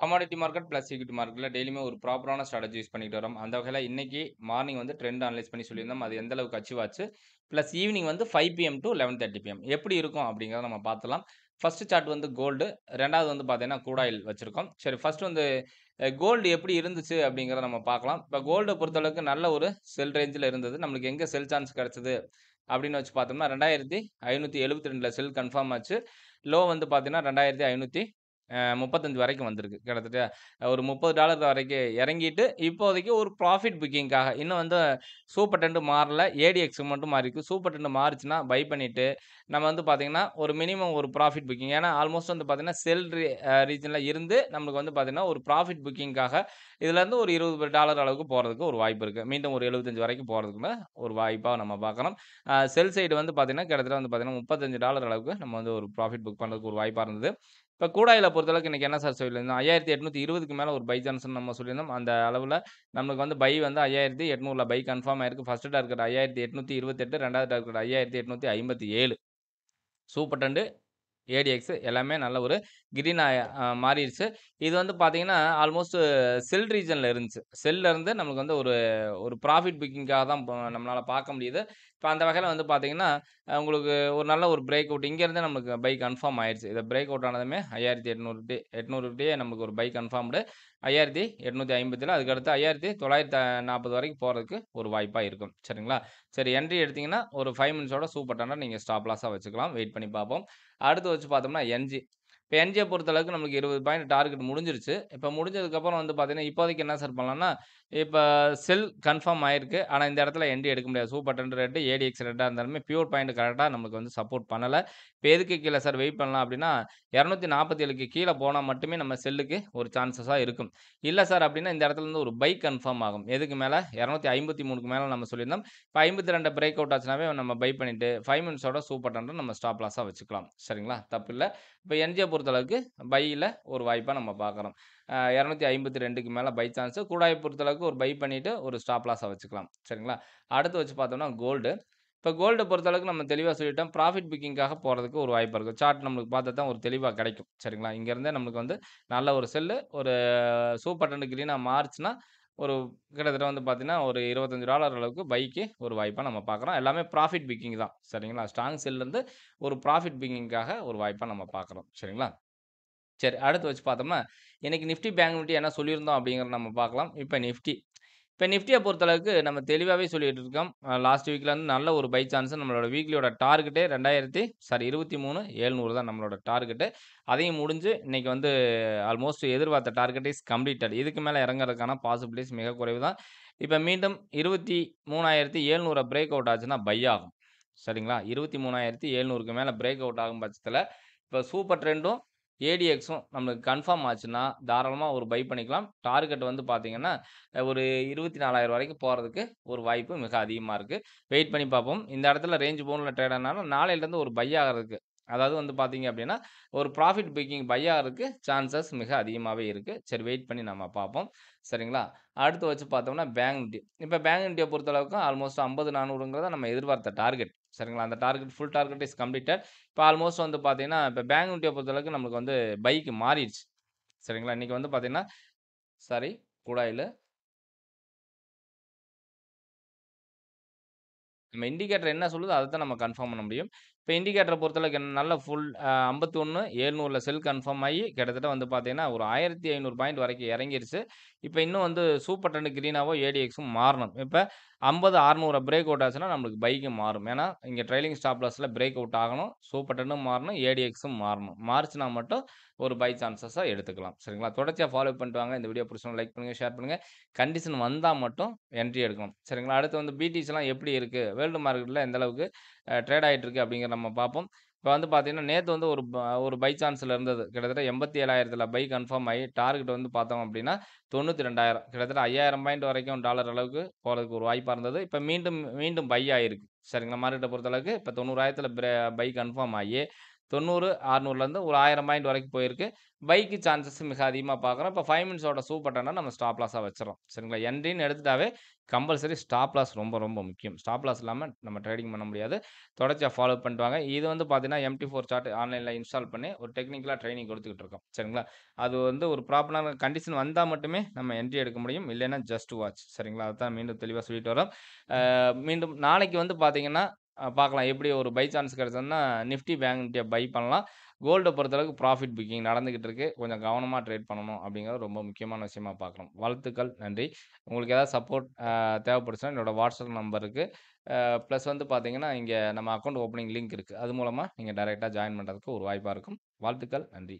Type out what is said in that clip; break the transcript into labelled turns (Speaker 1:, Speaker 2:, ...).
Speaker 1: Commodity market plus equity மார்க்கெட்டில் டெய்லியுமே ஒரு ப்ராப்பரான ஸ்ட்ராட்டஜி யூஸ் பண்ணிட்டு வரோம் அந்த வகையில் இன்னைக்கு மார்னிங் வந்து ட்ரெண்ட் அனலைஸ் பண்ணி சொல்லியிருந்தோம் அது எந்த அளவுக்கு அச்சீவ் ஆச்சு ப்ளஸ் ஈவினிங் வந்து five PM to eleven thirty PM எப்படி இருக்கும் அப்படிங்கிறத நம்ம பார்த்தலாம் ஃபர்ஸ்ட் சார்ட் வந்து கோல்டு ரெண்டாவது வந்து பார்த்தீங்கன்னா கூடாயில் வச்சுருக்கோம் சரி ஃபர்ஸ்ட் வந்து கோல்டு எப்படி இருந்துச்சு அப்படிங்கிறத நம்ம பார்க்கலாம் இப்போ கோல்டை பொறுத்தளவுக்கு நல்ல ஒரு செல் ரேஞ்சில் இருந்தது நம்மளுக்கு எங்கே செல் சான்ஸ் கிடச்சிது அப்படின்னு வச்சு பார்த்தோம்னா ரெண்டாயிரத்தி ஐநூற்றி எழுபத்தி ரெண்டில் செல் கன்ஃபார்ம் ஆச்சு லோ வந்து பார்த்தீங்கன்னா ரெண்டாயிரத்தி ஐநூற்றி முப்பத்தஞ்சு வரைக்கும் வந்திருக்கு. கிட்டத்தட்ட ஒரு முப்பது டாலர் வரைக்கும் இறங்கிட்டு, இப்போதைக்கு ஒரு ப்ராஃபிட் புக்கிங்காக இன்னும் வந்து சூப்பர் டென்ட் மாறல. ஏடிஎக்ஸ் மட்டும் இருக்குது சூப்பர் டென்ட் மாறுச்சுன்னா, பை பண்ணிவிட்டு நம்ம வந்து பார்த்திங்கன்னா ஒரு மினிமம் ஒரு ப்ராஃபிட் புக்கிங். ஏன்னா, ஆல்மோஸ்ட் வந்து பார்த்திங்கன்னா செல் ரீ ரீஜனில் இருந்து நம்மளுக்கு வந்து பார்த்திங்கன்னா ஒரு ப்ராஃபிட் புக்கிங்க்காக இதுலேருந்து ஒரு இருபது டாலர் அளவுக்கு போகிறதுக்கு ஒரு வாய்ப்பு இருக்குது மீண்டும் ஒரு எழுபத்தஞ்சு வரைக்கும் போறதுக்குமே ஒரு வாய்ப்பாக நம்ம பார்க்கணும் செல் சைடு வந்து பார்த்திங்கன்னா கிட்டத்தட்ட வந்து பார்த்தீங்கன்னா, டாலர் அளவுக்கு நம்ம வந்து ஒரு ப்ராஃபிட் புக் பண்ணுறதுக்கு ஒரு வாய்ப்பாக இருந்தது. இப்போ கூடாயில் பொறுத்தளவுக்கு இன்றைக்கி என்ன சார் சொல்லியிருந்தோம் ஐயாயிரத்தி எட்நூற்றி இருபதுக்கு மேலே ஒரு பை சான்ஸ்னு நம்ம சொல்லியிருந்தோம் அந்த அளவில் நம்மளுக்கு வந்து பை வந்து ஐயாயிரத்தி எட்நூறில் பை கன்ஃபார்ம் ஆயிருக்கு ஃபஸ்ட்டு டார்கெட் ஐயாயிரத்தி எட்நூற்றி இருபத்தெட்டு ரெண்டாவது டார்கெட் ஐயாயிரத்தி எட்நூற்றி ஐம்பத்தி ஏழு சூப்பர் டண்டு ஏடிஎக்ஸ் எல்லாமே நல்ல ஒரு கிரீனாக மாறிடுச்சு இது வந்து பார்த்தீங்கன்னா ஆல்மோஸ்ட் செல் ரீஜனில் இருந்துச்சு செல்லேருந்து நம்மளுக்கு வந்து ஒரு ஒரு ப்ராஃபிட் புக்கிங்காக தான் நம்மளால் பார்க்க முடியுது இப்போ அந்த வகையில் வந்து பார்த்தீங்கன்னா உங்களுக்கு ஒரு நல்ல ஒரு பிரேக் அவுட் இங்கேருந்து நமக்கு பைக் கன்ஃபார்ம் ஆயிடுச்சு இதை பிரேக் அவுட் ஆனதுமே ஐயாயிரத்தி எட்நூறு டே எட்நூறு டே நமக்கு ஒரு பைக் கன்ஃபார்ம்டு ஐயாயிரத்தி எட்நூற்றி ஐம்பத்தில் அதுக்கடுத்து ஐயாயிரத்தி தொள்ளாயிரத்தி நாற்பது வரைக்கும் போகிறதுக்கு ஒரு வாய்ப்பாக இருக்கும் சரிங்களா சரி என்ட்ரி எடுத்திங்கன்னா ஒரு ஃபைவ் மினிட்ஸோட டானாக நீங்கள் ஸ்டாப் லாஸாக வச்சுக்கலாம் வெயிட் பண்ணி பார்ப்போம் அடுத்து வச்சு பார்த்தோம்னா என்ஜி இப்போ என்ஜியை பொறுத்தளவுக்கு நம்மளுக்கு இருபது பாயிண்ட் டார்கெட் முடிஞ்சிருச்சு இப்போ முடிஞ்சதுக்கப்புறம் வந்து பார்த்தீங்கன்னா இப்போதைக்கு என்ன சார் பண்ணலாம்னா இப்போ செல் கன்ஃபார்ம் ஆயிருக்கு ஆனால் இந்த இடத்துல எண்டி எடுக்க முடியாது சூப்பர் டென்ட் ரெட்டு ஏடிஎக்ஸ் ரெட்டாக இருந்தாலுமே பியூர் பாயிண்ட் கரெக்டாக நம்மளுக்கு வந்து சப்போர்ட் பண்ணலை இப்போ எதுக்கு கீழே சார் வெயிட் பண்ணலாம் அப்படின்னா இரநூத்தி நாற்பத்தி ஏழுக்கு கீழே போனால் மட்டுமே நம்ம செல்லுக்கு ஒரு சான்சஸாக இருக்கும் இல்லை சார் அப்படின்னா இந்த இடத்துல இருந்து ஒரு பைக் கன்ஃபார்ம் ஆகும் எதுக்கு மேலே இரநூத்தி ஐம்பத்தி மூணுக்கு மேலே நம்ம சொல்லியிருந்தோம் இப்போ ஐம்பத்தி ரெண்டு பிரேக் அவுட் ஆச்சுனாவே நம்ம பை பண்ணிவிட்டு ஃபைவ் மினிட்ஸோட சூப்பர் டென்ட் நம்ம ஸ்டாப் லாஸாக வச்சுக்கலாம் சரிங்களா தப்பு இல்லை இப்போ என்ஜியை பொறுத்தளவுக்கு பையில் ஒரு வாய்ப்பாக நம்ம பார்க்குறோம் இரநூத்தி ஐம்பத்தி ரெண்டுக்கு மேலே பை சான்ஸு கூடாய் பொறுத்தளவுக்கு ஒரு பை பண்ணிவிட்டு ஒரு ஸ்டாப் லாஸாக வச்சுக்கலாம் சரிங்களா அடுத்து வச்சு பார்த்தோம்னா கோல்டு இப்போ கோல்டு பொறுத்தளவுக்கு நம்ம தெளிவாக சொல்லிட்டோம் ப்ராஃபிட் புக்கிங்காக போகிறதுக்கு ஒரு வாய்ப்பு இருக்கும் சார்ட் நம்மளுக்கு பார்த்தா தான் ஒரு தெளிவாக கிடைக்கும் சரிங்களா இங்கேருந்தே நம்மளுக்கு வந்து நல்ல ஒரு செல்லு ஒரு சூப்பர் டெண்டு க்ரீனாக மார்ச்னா ஒரு கிட்டத்தட்ட வந்து பார்த்தீங்கன்னா ஒரு இருபத்தஞ்சு டாலர் அளவுக்கு பைக்கு ஒரு வாய்ப்பாக நம்ம பார்க்குறோம் எல்லாமே ப்ராஃபிட் பிக்கிங் தான் சரிங்களா ஸ்ட்ராங் செல்லேருந்து ஒரு ப்ராஃபிட் பிக்கிங்காக ஒரு வாய்ப்பாக நம்ம பார்க்குறோம் சரிங்களா சரி அடுத்து வச்சு பார்த்தோம்னா இன்றைக்கி நிஃப்டி பேங்க் நிஃப்டி என்ன சொல்லியிருந்தோம் அப்படிங்கிறத நம்ம பார்க்கலாம் இப்போ நிஃப்டி இப்போ நிஃப்டியை பொறுத்தளவுக்கு நம்ம தெளிவாகவே சொல்லிட்டு இருக்கோம் லாஸ்ட் வீக்லேருந்து நல்ல ஒரு பை சான்ஸ் நம்மளோட வீக்லியோட டார்கெட்டே ரெண்டாயிரத்தி சாரி இருபத்தி மூணு ஏழ்நூறு தான் நம்மளோட டார்கெட்டு அதையும் முடிஞ்சு இன்றைக்கி வந்து ஆல்மோஸ்ட் எதிர்பார்த்த டார்கெட் இஸ் கம்ப்ளீட்டட் இதுக்கு மேலே இறங்குறதுக்கான பாசிபிலிட்டிஸ் மிக குறைவு தான் இப்போ மீண்டும் இருபத்தி மூணாயிரத்தி எழுநூறு பிரேக் அவுட் ஆச்சுன்னா பை ஆகும் சரிங்களா இருபத்தி மூணாயிரத்தி எழுநூறுக்கு மேலே பிரேக் அவுட் ஆகும் பட்சத்தில் இப்போ சூப்பர் ட்ரெண்டும் ஏடிஎக்ஸும் நம்மளுக்கு கன்ஃபார்ம் ஆச்சுன்னா தாராளமாக ஒரு பை பண்ணிக்கலாம் டார்கெட் வந்து பார்த்தீங்கன்னா ஒரு இருபத்தி நாலாயிரம் வரைக்கும் போகிறதுக்கு ஒரு வாய்ப்பு மிக அதிகமாக இருக்குது வெயிட் பண்ணி பார்ப்போம் இந்த இடத்துல ரேஞ்ச் போனில் ட்ரேட் ஆனாலும் நாளையிலேருந்து ஒரு பை ஆகிறதுக்கு அதாவது வந்து பார்த்தீங்க அப்படின்னா ஒரு ப்ராஃபிட் பிக்கிங் பை ஆகிறதுக்கு சான்சஸ் மிக அதிகமாகவே இருக்குது சரி வெயிட் பண்ணி நம்ம பார்ப்போம் சரிங்களா அடுத்து வச்சு பார்த்தோம்னா பேங்க் நிஃப்டி இப்போ பேங்க் நிஃப்டியை பொறுத்தளவுக்கு ஆல்மோஸ்ட் ஐம்பது நானூறுங்கிறத நம்ம எதிர்பார்த்த டார்கெட் சரிங்களா அந்த target full target is completed இப்போ ஆல்மோஸ்ட் வந்து பார்த்தீங்கன்னா இப்போ பேங்க் நோட்டியை பொறுத்தளவுக்கு நம்மளுக்கு வந்து பைக் மாறிடுச்சு சரிங்களா இன்றைக்கி வந்து பார்த்தீங்கன்னா சாரி குடாயில் நம்ம இண்டிகேட்டர் என்ன சொல்லுது அதை தான் நம்ம கன்ஃபார்ம் பண்ண முடியும் இப்போ இண்டிகேட்டரை பொறுத்தளவுக்கு என்ன நல்ல ஃபுல் ஐம்பத்தி ஒன்று எழுநூறில் செல் கன்ஃபார்ம் ஆகி கிட்டத்தட்ட வந்து பார்த்தீங்கன்னா ஒரு ஆயிரத்தி ஐநூறு பாயிண்ட் வரைக்கும் இறங்கிருச்சு இப்போ இன்னும் வந்து சூப்பர் டென் க்ரீனாவோ ஏடிஎக்ஸும் மாறணும் இப்போ ஐம்பது அறநூறு பிரேக் அவுட் ஆச்சுன்னா நம்மளுக்கு பைக்கு மாறும் ஏன்னா இங்கே ட்ரைலிங் ஸ்டாப்லஸில் பிரேக் அவுட் ஆகணும் சூப்பர் டென்னும் மாறணும் ஏடிஎக்ஸும் மாறணும் மாறிச்சுனா மட்டும் ஒரு பை சான்சஸாக எடுத்துக்கலாம் சரிங்களா தொடர்ச்சியாக ஃபாலோ பண்ணிட்டு வாங்க இந்த வீடியோ பிடிச்சவங்க லைக் பண்ணுங்கள் ஷேர் பண்ணுங்கள் கண்டிஷன் வந்தால் மட்டும் என்ட்ரி எடுக்கணும் சரிங்களா அடுத்து வந்து பிடிஸ்லாம் எப்படி இருக்குது வேர்ல்டு மார்க்கெட்டில் எந்தளவுக்கு ட்ரேட் ஆகிட்டு இருக்குது அப்படிங்கிற நம்ம பார்ப்போம் இப்போ வந்து பார்த்தீங்கன்னா நேற்று வந்து ஒரு ஒரு பை சான்ஸில் இருந்தது கிட்டத்தட்ட எண்பத்தி ஏழாயிரத்தில் பை கன்ஃபார்ம் ஆகி டார்கெட் வந்து பார்த்தோம் அப்படின்னா தொண்ணூற்றி ரெண்டாயிரம் கிட்டத்தட்ட ஐயாயிரம் பாயிண்ட் வரைக்கும் டாலர் அளவுக்கு போகிறதுக்கு ஒரு வாய்ப்பாக இருந்தது இப்போ மீண்டும் மீண்டும் பை ஆயிருக்கு சரிங்களா மார்க்கெட்டை பொறுத்தளவுக்கு இப்போ தொண்ணூறாயிரத்தில் பை கன்ஃபார்ம் ஆகி தொண்ணூறு அறநூறுலேருந்து ஒரு ஆயிரம் பாயிண்ட் வரைக்கும் போயிருக்கு பைக்கு சான்சஸ் மிக அதிகமாக பார்க்குறோம் இப்போ ஃபைவ் மினிட்ஸோட சூப்பர்டனா நம்ம ஸ்டாப் லாஸாக வச்சிடறோம் சரிங்களா என்ட்ரின்னு எடுத்துட்டாவே கம்பல்சரி ஸ்டாப் லாஸ் ரொம்ப ரொம்ப முக்கியம் ஸ்டாப் லாஸ் இல்லாமல் நம்ம ட்ரேடிங் பண்ண முடியாது தொடர்ச்சியாக ஃபாலோ பண்ணுவாங்க இது வந்து பார்த்தீங்கன்னா எம்டி ஃபோர் சார்ட் ஆன்லைனில் இன்ஸ்டால் பண்ணி ஒரு டெக்னிக்கலாக ட்ரைனிங் கொடுத்துக்கிட்டு இருக்கோம் சரிங்களா அது வந்து ஒரு ப்ராப்பரான கண்டிஷன் வந்தால் மட்டுமே நம்ம என்ட்ரி எடுக்க முடியும் இல்லைன்னா ஜஸ்ட் வாட்ச் சரிங்களா அதுதான் மீண்டும் தெளிவாக சொல்லிட்டு வரோம் மீண்டும் நாளைக்கு வந்து பார்த்தீங்கன்னா பார்க்கலாம் எப்படி ஒரு பை சான்ஸ் கிடச்சதுன்னா நிஃப்டி பேங்க் நிஃப்டியை பை பண்ணலாம் கோல்டை பொறுத்தளவுக்கு ப்ராஃபிட் புக்கிங் நடந்துக்கிட்டு இருக்கு கொஞ்சம் கவனமாக ட்ரேட் பண்ணணும் அப்படிங்கிறது ரொம்ப முக்கியமான விஷயமா பார்க்குறோம் வாழ்த்துக்கள் நன்றி உங்களுக்கு ஏதாவது சப்போர்ட் தேவைப்படுச்சுன்னா என்னோட வாட்ஸ்அப் நம்பருக்கு ப்ளஸ் வந்து பார்த்தீங்கன்னா இங்கே நம்ம அக்கௌண்ட் ஓப்பனிங் லிங்க் இருக்குது அது மூலமாக நீங்கள் டைரெக்டாக ஜாயின் பண்ணுறதுக்கு ஒரு வாய்ப்பாக இருக்கும் வாழ்த்துக்கள் நன்றி